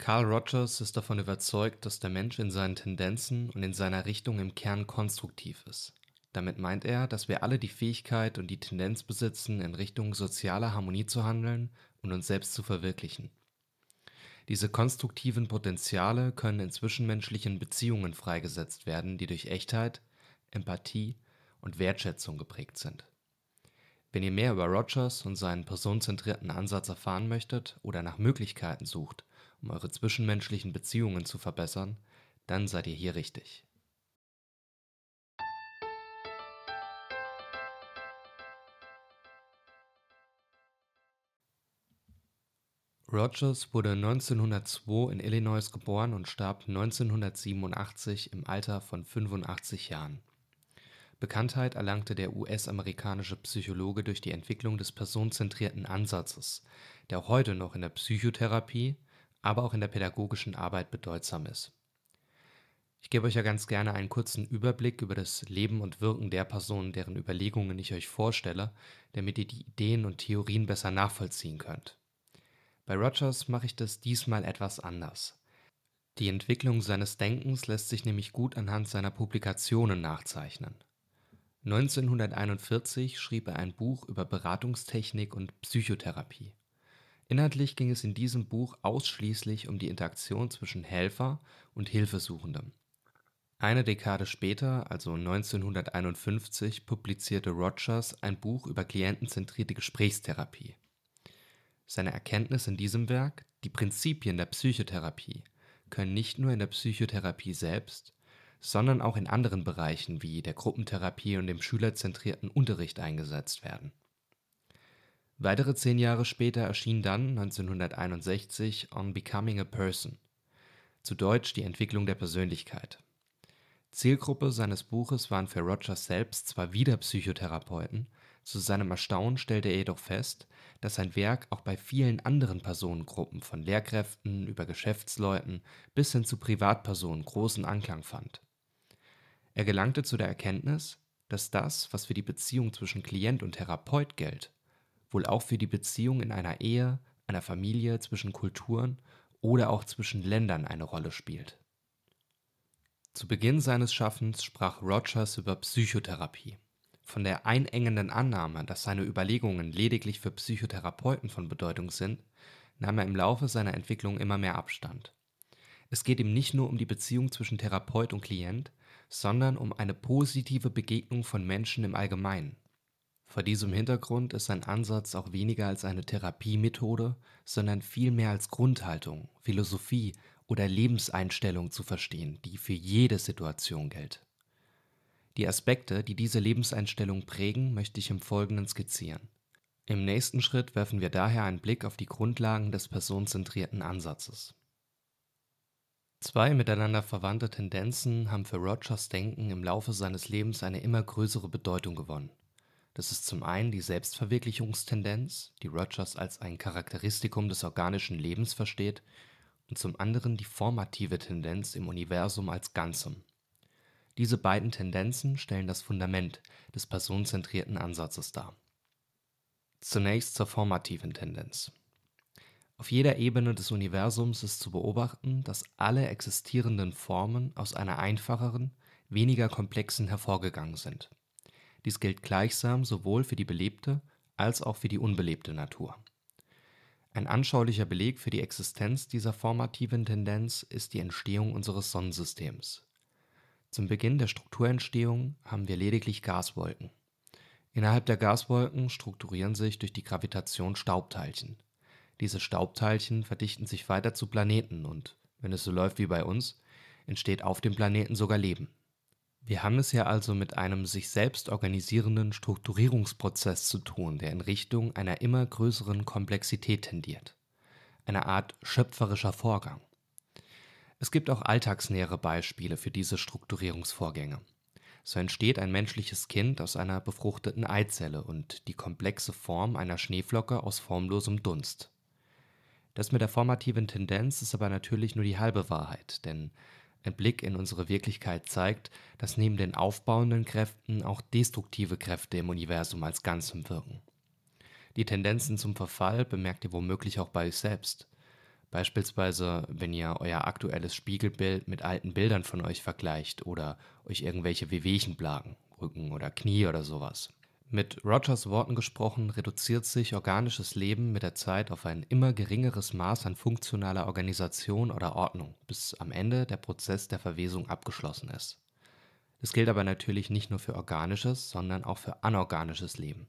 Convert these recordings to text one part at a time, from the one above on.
Carl Rogers ist davon überzeugt, dass der Mensch in seinen Tendenzen und in seiner Richtung im Kern konstruktiv ist. Damit meint er, dass wir alle die Fähigkeit und die Tendenz besitzen, in Richtung sozialer Harmonie zu handeln und uns selbst zu verwirklichen. Diese konstruktiven Potenziale können in zwischenmenschlichen Beziehungen freigesetzt werden, die durch Echtheit, Empathie und Wertschätzung geprägt sind. Wenn ihr mehr über Rogers und seinen personenzentrierten Ansatz erfahren möchtet oder nach Möglichkeiten sucht, um eure zwischenmenschlichen Beziehungen zu verbessern, dann seid ihr hier richtig. Rogers wurde 1902 in Illinois geboren und starb 1987 im Alter von 85 Jahren. Bekanntheit erlangte der US-amerikanische Psychologe durch die Entwicklung des personenzentrierten Ansatzes, der auch heute noch in der Psychotherapie, aber auch in der pädagogischen Arbeit bedeutsam ist. Ich gebe euch ja ganz gerne einen kurzen Überblick über das Leben und Wirken der Personen, deren Überlegungen ich euch vorstelle, damit ihr die Ideen und Theorien besser nachvollziehen könnt. Bei Rogers mache ich das diesmal etwas anders. Die Entwicklung seines Denkens lässt sich nämlich gut anhand seiner Publikationen nachzeichnen. 1941 schrieb er ein Buch über Beratungstechnik und Psychotherapie. Inhaltlich ging es in diesem Buch ausschließlich um die Interaktion zwischen Helfer und Hilfesuchendem. Eine Dekade später, also 1951, publizierte Rogers ein Buch über klientenzentrierte Gesprächstherapie. Seine Erkenntnis in diesem Werk, die Prinzipien der Psychotherapie, können nicht nur in der Psychotherapie selbst, sondern auch in anderen Bereichen wie der Gruppentherapie und dem schülerzentrierten Unterricht eingesetzt werden Weitere zehn Jahre später erschien dann 1961 On Becoming a Person (zu deutsch Die Entwicklung der Persönlichkeit). Zielgruppe seines Buches waren für Rogers selbst zwar wieder Psychotherapeuten, zu seinem Erstaunen stellte er jedoch fest, dass sein Werk auch bei vielen anderen Personengruppen von Lehrkräften über Geschäftsleuten bis hin zu Privatpersonen großen Anklang fand. Er gelangte zu der Erkenntnis, dass das, was für die Beziehung zwischen Klient und Therapeut gilt, wohl auch für die Beziehung in einer Ehe, einer Familie, zwischen Kulturen oder auch zwischen Ländern eine Rolle spielt. Zu Beginn seines Schaffens sprach Rogers über Psychotherapie. Von der einengenden Annahme, dass seine Überlegungen lediglich für Psychotherapeuten von Bedeutung sind, nahm er im Laufe seiner Entwicklung immer mehr Abstand. Es geht ihm nicht nur um die Beziehung zwischen Therapeut und Klient, sondern um eine positive Begegnung von Menschen im Allgemeinen. Vor diesem Hintergrund ist sein Ansatz auch weniger als eine Therapiemethode, sondern vielmehr als Grundhaltung, Philosophie oder Lebenseinstellung zu verstehen, die für jede Situation gilt. Die Aspekte, die diese Lebenseinstellung prägen, möchte ich im Folgenden skizzieren. Im nächsten Schritt werfen wir daher einen Blick auf die Grundlagen des personenzentrierten Ansatzes. Zwei miteinander verwandte Tendenzen haben für Rogers Denken im Laufe seines Lebens eine immer größere Bedeutung gewonnen. Das ist zum einen die Selbstverwirklichungstendenz, die Rogers als ein Charakteristikum des organischen Lebens versteht, und zum anderen die formative Tendenz im Universum als Ganzem. Diese beiden Tendenzen stellen das Fundament des personenzentrierten Ansatzes dar. Zunächst zur formativen Tendenz. Auf jeder Ebene des Universums ist zu beobachten, dass alle existierenden Formen aus einer einfacheren, weniger komplexen hervorgegangen sind. Dies gilt gleichsam sowohl für die belebte als auch für die unbelebte Natur. Ein anschaulicher Beleg für die Existenz dieser formativen Tendenz ist die Entstehung unseres Sonnensystems. Zum Beginn der Strukturentstehung haben wir lediglich Gaswolken. Innerhalb der Gaswolken strukturieren sich durch die Gravitation Staubteilchen. Diese Staubteilchen verdichten sich weiter zu Planeten und, wenn es so läuft wie bei uns, entsteht auf dem Planeten sogar Leben wir haben es ja also mit einem sich selbst organisierenden Strukturierungsprozess zu tun, der in Richtung einer immer größeren Komplexität tendiert. Eine Art schöpferischer Vorgang. Es gibt auch alltagsnähere Beispiele für diese Strukturierungsvorgänge. So entsteht ein menschliches Kind aus einer befruchteten Eizelle und die komplexe Form einer Schneeflocke aus formlosem Dunst. Das mit der formativen Tendenz ist aber natürlich nur die halbe Wahrheit, denn ein Blick in unsere Wirklichkeit zeigt, dass neben den aufbauenden Kräften auch destruktive Kräfte im Universum als Ganzem wirken. Die Tendenzen zum Verfall bemerkt ihr womöglich auch bei euch selbst. Beispielsweise, wenn ihr euer aktuelles Spiegelbild mit alten Bildern von euch vergleicht oder euch irgendwelche Wehwehchen plagen, Rücken oder Knie oder sowas. Mit Rogers Worten gesprochen, reduziert sich organisches Leben mit der Zeit auf ein immer geringeres Maß an funktionaler Organisation oder Ordnung, bis am Ende der Prozess der Verwesung abgeschlossen ist. Das gilt aber natürlich nicht nur für organisches, sondern auch für anorganisches Leben.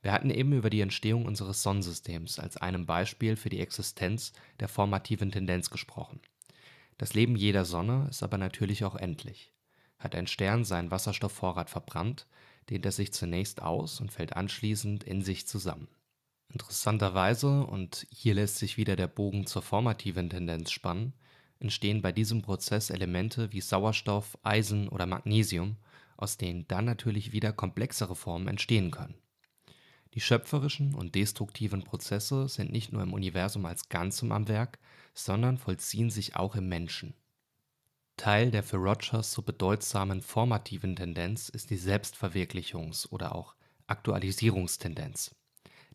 Wir hatten eben über die Entstehung unseres Sonnensystems als einem Beispiel für die Existenz der formativen Tendenz gesprochen. Das Leben jeder Sonne ist aber natürlich auch endlich. Hat ein Stern seinen Wasserstoffvorrat verbrannt, dehnt er sich zunächst aus und fällt anschließend in sich zusammen. Interessanterweise, und hier lässt sich wieder der Bogen zur formativen Tendenz spannen, entstehen bei diesem Prozess Elemente wie Sauerstoff, Eisen oder Magnesium, aus denen dann natürlich wieder komplexere Formen entstehen können. Die schöpferischen und destruktiven Prozesse sind nicht nur im Universum als Ganzem am Werk, sondern vollziehen sich auch im Menschen. Teil der für Rogers so bedeutsamen formativen Tendenz ist die Selbstverwirklichungs oder auch Aktualisierungstendenz.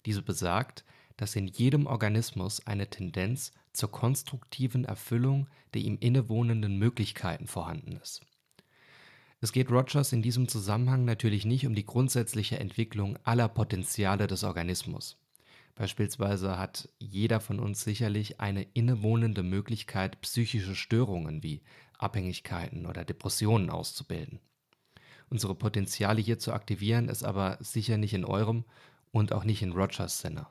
Diese besagt, dass in jedem Organismus eine Tendenz zur konstruktiven Erfüllung der ihm innewohnenden Möglichkeiten vorhanden ist. Es geht Rogers in diesem Zusammenhang natürlich nicht um die grundsätzliche Entwicklung aller Potenziale des Organismus. Beispielsweise hat jeder von uns sicherlich eine innewohnende Möglichkeit, psychische Störungen wie Abhängigkeiten oder Depressionen auszubilden. Unsere Potenziale hier zu aktivieren ist aber sicher nicht in eurem und auch nicht in Rogers Sinne.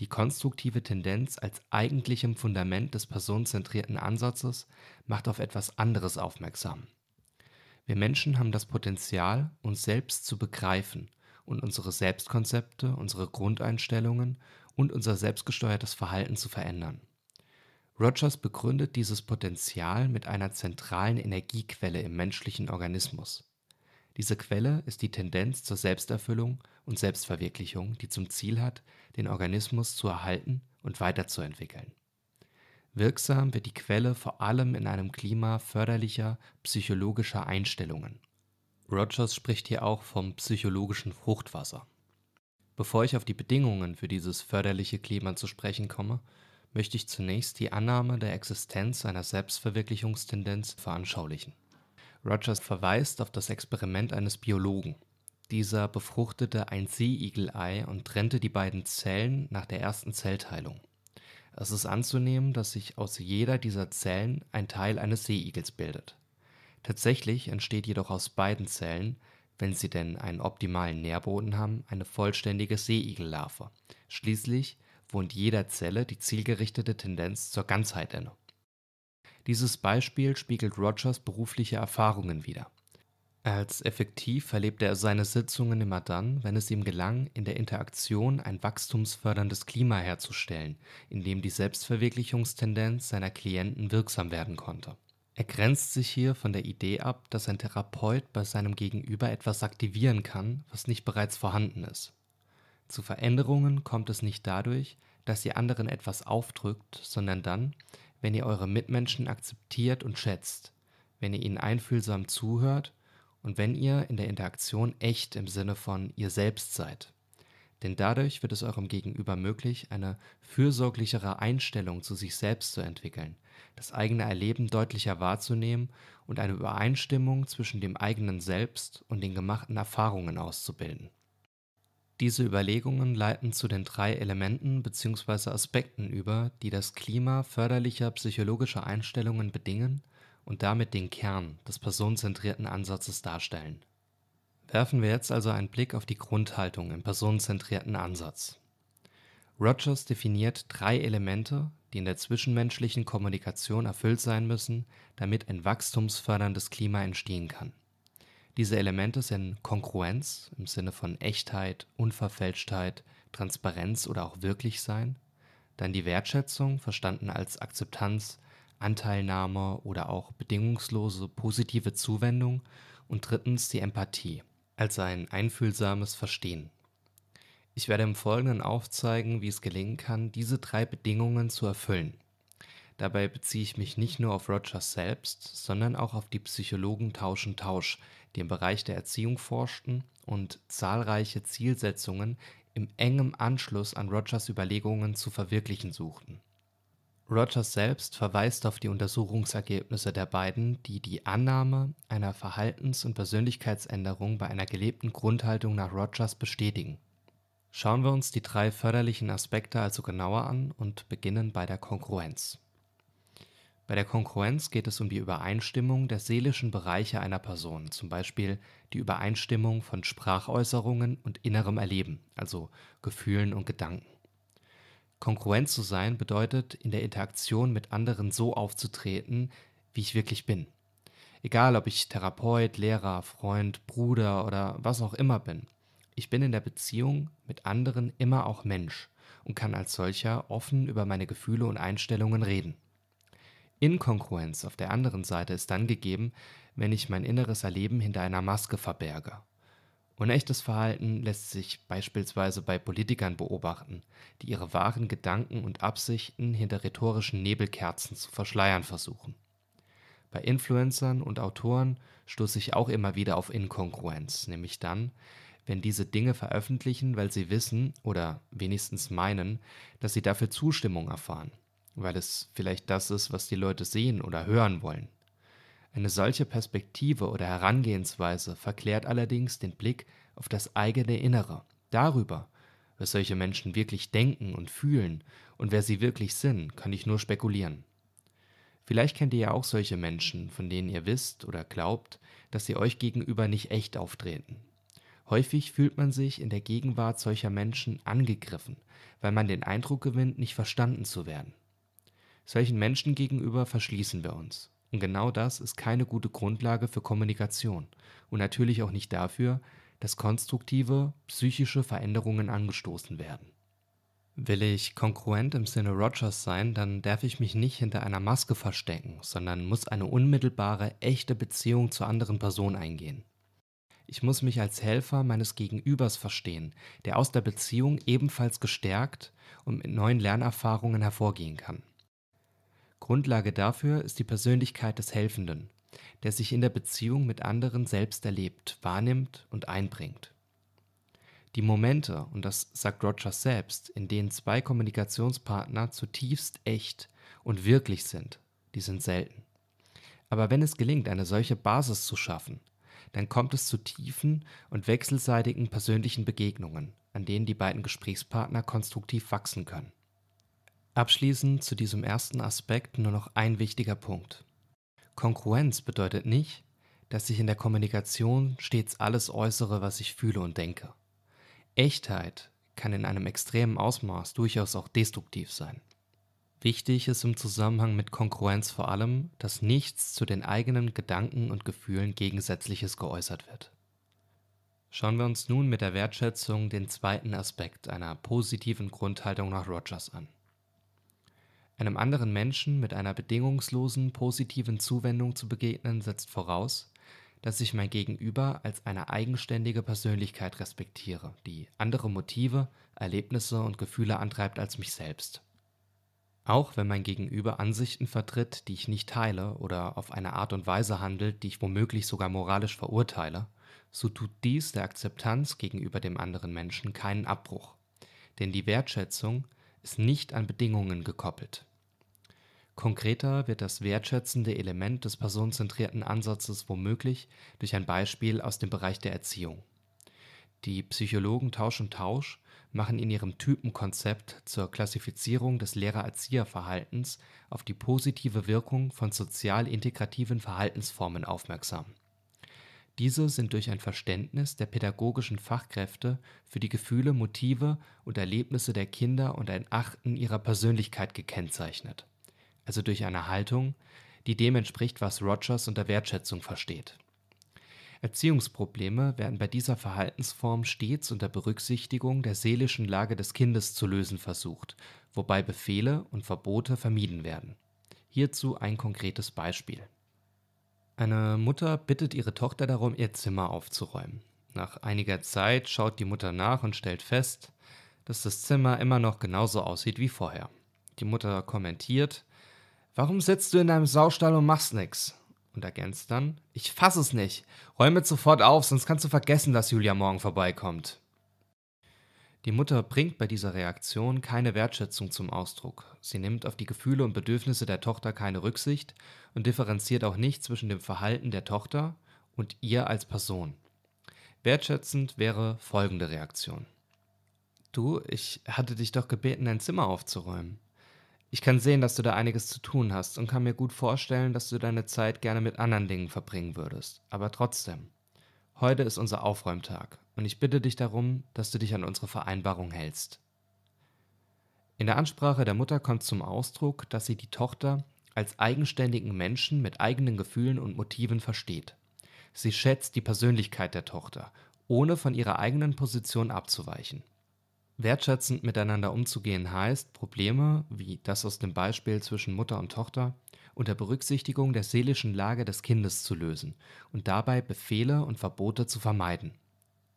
Die konstruktive Tendenz als eigentlichem Fundament des personenzentrierten Ansatzes macht auf etwas anderes aufmerksam. Wir Menschen haben das Potenzial, uns selbst zu begreifen und unsere Selbstkonzepte, unsere Grundeinstellungen und unser selbstgesteuertes Verhalten zu verändern. Rogers begründet dieses Potenzial mit einer zentralen Energiequelle im menschlichen Organismus. Diese Quelle ist die Tendenz zur Selbsterfüllung und Selbstverwirklichung, die zum Ziel hat, den Organismus zu erhalten und weiterzuentwickeln. Wirksam wird die Quelle vor allem in einem Klima förderlicher psychologischer Einstellungen. Rogers spricht hier auch vom psychologischen Fruchtwasser. Bevor ich auf die Bedingungen für dieses förderliche Klima zu sprechen komme, möchte ich zunächst die Annahme der Existenz einer Selbstverwirklichungstendenz veranschaulichen. Rogers verweist auf das Experiment eines Biologen. Dieser befruchtete ein Seeigelei und trennte die beiden Zellen nach der ersten Zellteilung. Es ist anzunehmen, dass sich aus jeder dieser Zellen ein Teil eines Seeigels bildet. Tatsächlich entsteht jedoch aus beiden Zellen, wenn sie denn einen optimalen Nährboden haben, eine vollständige Seeigellarve. Schließlich wohnt jeder Zelle die zielgerichtete Tendenz zur Ganzheit inne. Dieses Beispiel spiegelt Rogers berufliche Erfahrungen wider. Als effektiv verlebte er seine Sitzungen immer dann, wenn es ihm gelang, in der Interaktion ein wachstumsförderndes Klima herzustellen, in dem die Selbstverwirklichungstendenz seiner Klienten wirksam werden konnte. Er grenzt sich hier von der Idee ab, dass ein Therapeut bei seinem Gegenüber etwas aktivieren kann, was nicht bereits vorhanden ist. Zu Veränderungen kommt es nicht dadurch, dass ihr anderen etwas aufdrückt, sondern dann, wenn ihr eure Mitmenschen akzeptiert und schätzt, wenn ihr ihnen einfühlsam zuhört und wenn ihr in der Interaktion echt im Sinne von ihr selbst seid. Denn dadurch wird es eurem Gegenüber möglich, eine fürsorglichere Einstellung zu sich selbst zu entwickeln, das eigene Erleben deutlicher wahrzunehmen und eine Übereinstimmung zwischen dem eigenen Selbst und den gemachten Erfahrungen auszubilden. Diese Überlegungen leiten zu den drei Elementen bzw. Aspekten über, die das Klima förderlicher psychologischer Einstellungen bedingen und damit den Kern des personenzentrierten Ansatzes darstellen. Werfen wir jetzt also einen Blick auf die Grundhaltung im personenzentrierten Ansatz. Rogers definiert drei Elemente, die in der zwischenmenschlichen Kommunikation erfüllt sein müssen, damit ein wachstumsförderndes Klima entstehen kann. Diese Elemente sind Kongruenz im Sinne von Echtheit, Unverfälschtheit, Transparenz oder auch Wirklichsein, dann die Wertschätzung, verstanden als Akzeptanz, Anteilnahme oder auch bedingungslose positive Zuwendung und drittens die Empathie, als ein einfühlsames Verstehen. Ich werde im Folgenden aufzeigen, wie es gelingen kann, diese drei Bedingungen zu erfüllen. Dabei beziehe ich mich nicht nur auf Rogers selbst, sondern auch auf die Psychologen Tausch und Tausch, die im Bereich der Erziehung forschten und zahlreiche Zielsetzungen im engem Anschluss an Rogers Überlegungen zu verwirklichen suchten. Rogers selbst verweist auf die Untersuchungsergebnisse der beiden, die die Annahme einer Verhaltens- und Persönlichkeitsänderung bei einer gelebten Grundhaltung nach Rogers bestätigen. Schauen wir uns die drei förderlichen Aspekte also genauer an und beginnen bei der Kongruenz. Bei der Konkurrenz geht es um die Übereinstimmung der seelischen Bereiche einer Person, zum Beispiel die Übereinstimmung von Sprachäußerungen und innerem Erleben, also Gefühlen und Gedanken. Kongruent zu sein bedeutet, in der Interaktion mit anderen so aufzutreten, wie ich wirklich bin. Egal, ob ich Therapeut, Lehrer, Freund, Bruder oder was auch immer bin. Ich bin in der Beziehung mit anderen immer auch Mensch und kann als solcher offen über meine Gefühle und Einstellungen reden. Inkongruenz auf der anderen Seite ist dann gegeben, wenn ich mein inneres Erleben hinter einer Maske verberge. Unechtes Verhalten lässt sich beispielsweise bei Politikern beobachten, die ihre wahren Gedanken und Absichten hinter rhetorischen Nebelkerzen zu verschleiern versuchen. Bei Influencern und Autoren stoße ich auch immer wieder auf Inkongruenz, nämlich dann, wenn diese Dinge veröffentlichen, weil sie wissen oder wenigstens meinen, dass sie dafür Zustimmung erfahren weil es vielleicht das ist, was die Leute sehen oder hören wollen. Eine solche Perspektive oder Herangehensweise verklärt allerdings den Blick auf das eigene Innere, darüber, was solche Menschen wirklich denken und fühlen und wer sie wirklich sind, kann ich nur spekulieren. Vielleicht kennt ihr ja auch solche Menschen, von denen ihr wisst oder glaubt, dass sie euch gegenüber nicht echt auftreten. Häufig fühlt man sich in der Gegenwart solcher Menschen angegriffen, weil man den Eindruck gewinnt, nicht verstanden zu werden. Solchen Menschen gegenüber verschließen wir uns. Und genau das ist keine gute Grundlage für Kommunikation und natürlich auch nicht dafür, dass konstruktive, psychische Veränderungen angestoßen werden. Will ich kongruent im Sinne Rogers sein, dann darf ich mich nicht hinter einer Maske verstecken, sondern muss eine unmittelbare, echte Beziehung zur anderen Person eingehen. Ich muss mich als Helfer meines Gegenübers verstehen, der aus der Beziehung ebenfalls gestärkt und mit neuen Lernerfahrungen hervorgehen kann. Grundlage dafür ist die Persönlichkeit des Helfenden, der sich in der Beziehung mit anderen selbst erlebt, wahrnimmt und einbringt. Die Momente, und das sagt Rogers selbst, in denen zwei Kommunikationspartner zutiefst echt und wirklich sind, die sind selten. Aber wenn es gelingt, eine solche Basis zu schaffen, dann kommt es zu tiefen und wechselseitigen persönlichen Begegnungen, an denen die beiden Gesprächspartner konstruktiv wachsen können. Abschließend zu diesem ersten Aspekt nur noch ein wichtiger Punkt. Kongruenz bedeutet nicht, dass ich in der Kommunikation stets alles äußere, was ich fühle und denke. Echtheit kann in einem extremen Ausmaß durchaus auch destruktiv sein. Wichtig ist im Zusammenhang mit Konkurrenz vor allem, dass nichts zu den eigenen Gedanken und Gefühlen Gegensätzliches geäußert wird. Schauen wir uns nun mit der Wertschätzung den zweiten Aspekt einer positiven Grundhaltung nach Rogers an. Einem anderen Menschen mit einer bedingungslosen positiven Zuwendung zu begegnen, setzt voraus, dass ich mein Gegenüber als eine eigenständige Persönlichkeit respektiere, die andere Motive, Erlebnisse und Gefühle antreibt als mich selbst. Auch wenn mein Gegenüber Ansichten vertritt, die ich nicht teile oder auf eine Art und Weise handelt, die ich womöglich sogar moralisch verurteile, so tut dies der Akzeptanz gegenüber dem anderen Menschen keinen Abbruch. Denn die Wertschätzung ist nicht an Bedingungen gekoppelt. Konkreter wird das wertschätzende Element des personenzentrierten Ansatzes womöglich durch ein Beispiel aus dem Bereich der Erziehung. Die Psychologen Tausch und Tausch machen in ihrem Typenkonzept zur Klassifizierung des Lehrer-Erzieher-Verhaltens auf die positive Wirkung von sozial integrativen Verhaltensformen aufmerksam diese sind durch ein Verständnis der pädagogischen Fachkräfte für die Gefühle, Motive und Erlebnisse der Kinder und ein Achten ihrer Persönlichkeit gekennzeichnet, also durch eine Haltung, die dem entspricht, was Rogers unter Wertschätzung versteht. Erziehungsprobleme werden bei dieser Verhaltensform stets unter Berücksichtigung der seelischen Lage des Kindes zu lösen versucht, wobei Befehle und Verbote vermieden werden. Hierzu ein konkretes Beispiel eine Mutter bittet ihre Tochter darum, ihr Zimmer aufzuräumen. Nach einiger Zeit schaut die Mutter nach und stellt fest, dass das Zimmer immer noch genauso aussieht wie vorher. Die Mutter kommentiert, Warum sitzt du in deinem Saustall und machst nichts? Und ergänzt dann, Ich fass es nicht. Räume sofort auf, sonst kannst du vergessen, dass Julia morgen vorbeikommt. Die Mutter bringt bei dieser Reaktion keine Wertschätzung zum Ausdruck, sie nimmt auf die Gefühle und Bedürfnisse der Tochter keine Rücksicht und differenziert auch nicht zwischen dem Verhalten der Tochter und ihr als Person. Wertschätzend wäre folgende Reaktion. Du, ich hatte dich doch gebeten, dein Zimmer aufzuräumen. Ich kann sehen, dass du da einiges zu tun hast und kann mir gut vorstellen, dass du deine Zeit gerne mit anderen Dingen verbringen würdest. Aber trotzdem, heute ist unser Aufräumtag und ich bitte dich darum, dass du dich an unsere Vereinbarung hältst. In der Ansprache der Mutter kommt zum Ausdruck, dass sie die Tochter als eigenständigen Menschen mit eigenen Gefühlen und Motiven versteht. Sie schätzt die Persönlichkeit der Tochter, ohne von ihrer eigenen Position abzuweichen. Wertschätzend miteinander umzugehen heißt, Probleme, wie das aus dem Beispiel zwischen Mutter und Tochter, unter Berücksichtigung der seelischen Lage des Kindes zu lösen und dabei Befehle und Verbote zu vermeiden.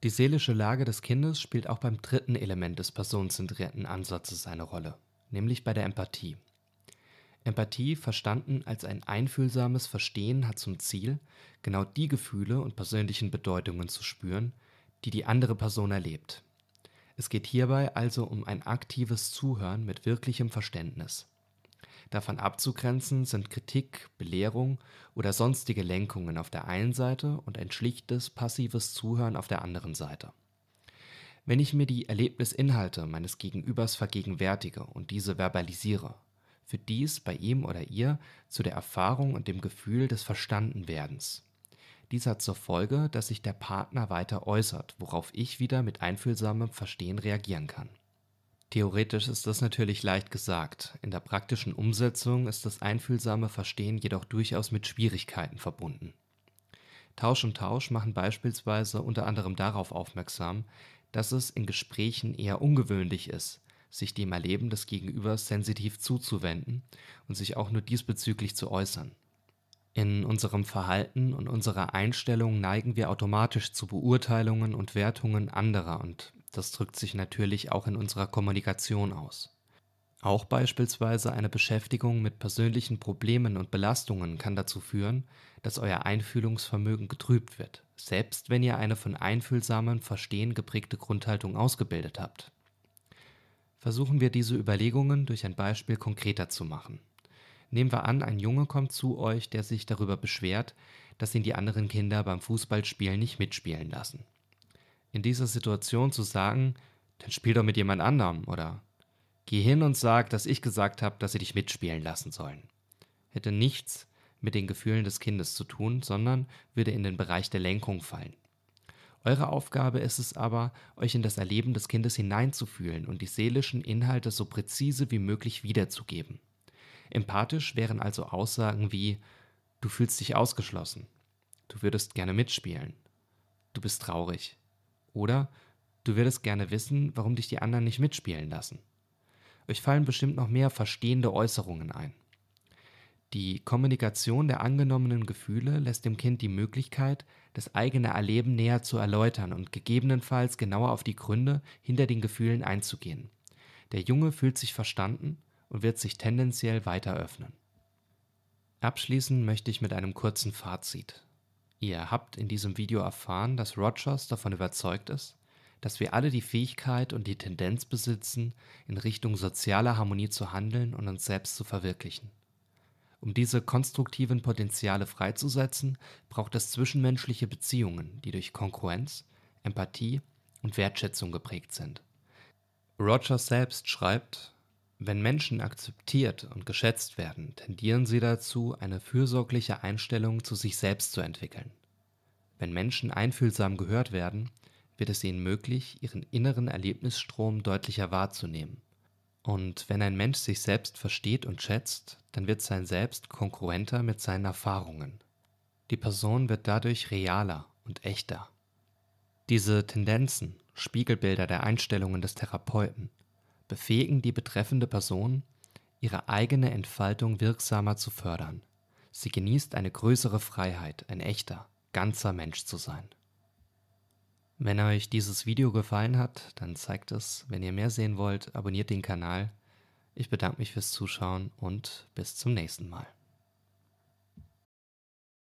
Die seelische Lage des Kindes spielt auch beim dritten Element des personenzentrierten Ansatzes eine Rolle, nämlich bei der Empathie. Empathie, verstanden als ein einfühlsames Verstehen, hat zum Ziel, genau die Gefühle und persönlichen Bedeutungen zu spüren, die die andere Person erlebt. Es geht hierbei also um ein aktives Zuhören mit wirklichem Verständnis. Davon abzugrenzen sind Kritik, Belehrung oder sonstige Lenkungen auf der einen Seite und ein schlichtes, passives Zuhören auf der anderen Seite. Wenn ich mir die Erlebnisinhalte meines Gegenübers vergegenwärtige und diese verbalisiere, führt dies bei ihm oder ihr zu der Erfahrung und dem Gefühl des Verstandenwerdens. Dies hat zur Folge, dass sich der Partner weiter äußert, worauf ich wieder mit einfühlsamem Verstehen reagieren kann. Theoretisch ist das natürlich leicht gesagt, in der praktischen Umsetzung ist das einfühlsame Verstehen jedoch durchaus mit Schwierigkeiten verbunden. Tausch und Tausch machen beispielsweise unter anderem darauf aufmerksam, dass es in Gesprächen eher ungewöhnlich ist, sich dem Erleben des Gegenübers sensitiv zuzuwenden und sich auch nur diesbezüglich zu äußern. In unserem Verhalten und unserer Einstellung neigen wir automatisch zu Beurteilungen und Wertungen anderer und das drückt sich natürlich auch in unserer Kommunikation aus. Auch beispielsweise eine Beschäftigung mit persönlichen Problemen und Belastungen kann dazu führen, dass euer Einfühlungsvermögen getrübt wird, selbst wenn ihr eine von einfühlsamen Verstehen geprägte Grundhaltung ausgebildet habt. Versuchen wir diese Überlegungen durch ein Beispiel konkreter zu machen. Nehmen wir an, ein Junge kommt zu euch, der sich darüber beschwert, dass ihn die anderen Kinder beim Fußballspielen nicht mitspielen lassen in dieser Situation zu sagen, dann spiel doch mit jemand anderem oder geh hin und sag, dass ich gesagt habe, dass sie dich mitspielen lassen sollen. Hätte nichts mit den Gefühlen des Kindes zu tun, sondern würde in den Bereich der Lenkung fallen. Eure Aufgabe ist es aber, euch in das Erleben des Kindes hineinzufühlen und die seelischen Inhalte so präzise wie möglich wiederzugeben. Empathisch wären also Aussagen wie Du fühlst dich ausgeschlossen, du würdest gerne mitspielen, du bist traurig, oder du würdest gerne wissen, warum dich die anderen nicht mitspielen lassen. Euch fallen bestimmt noch mehr verstehende Äußerungen ein. Die Kommunikation der angenommenen Gefühle lässt dem Kind die Möglichkeit, das eigene Erleben näher zu erläutern und gegebenenfalls genauer auf die Gründe hinter den Gefühlen einzugehen. Der Junge fühlt sich verstanden und wird sich tendenziell weiter öffnen. Abschließen möchte ich mit einem kurzen Fazit. Ihr habt in diesem Video erfahren, dass Rogers davon überzeugt ist, dass wir alle die Fähigkeit und die Tendenz besitzen, in Richtung sozialer Harmonie zu handeln und uns selbst zu verwirklichen. Um diese konstruktiven Potenziale freizusetzen, braucht es zwischenmenschliche Beziehungen, die durch Konkurrenz, Empathie und Wertschätzung geprägt sind. Rogers selbst schreibt, wenn Menschen akzeptiert und geschätzt werden, tendieren sie dazu, eine fürsorgliche Einstellung zu sich selbst zu entwickeln. Wenn Menschen einfühlsam gehört werden, wird es ihnen möglich, ihren inneren Erlebnisstrom deutlicher wahrzunehmen. Und wenn ein Mensch sich selbst versteht und schätzt, dann wird sein Selbst konkurrenter mit seinen Erfahrungen. Die Person wird dadurch realer und echter. Diese Tendenzen, Spiegelbilder der Einstellungen des Therapeuten, befähigen die betreffende Person, ihre eigene Entfaltung wirksamer zu fördern. Sie genießt eine größere Freiheit, ein echter, ganzer Mensch zu sein. Wenn euch dieses Video gefallen hat, dann zeigt es. Wenn ihr mehr sehen wollt, abonniert den Kanal. Ich bedanke mich fürs Zuschauen und bis zum nächsten Mal.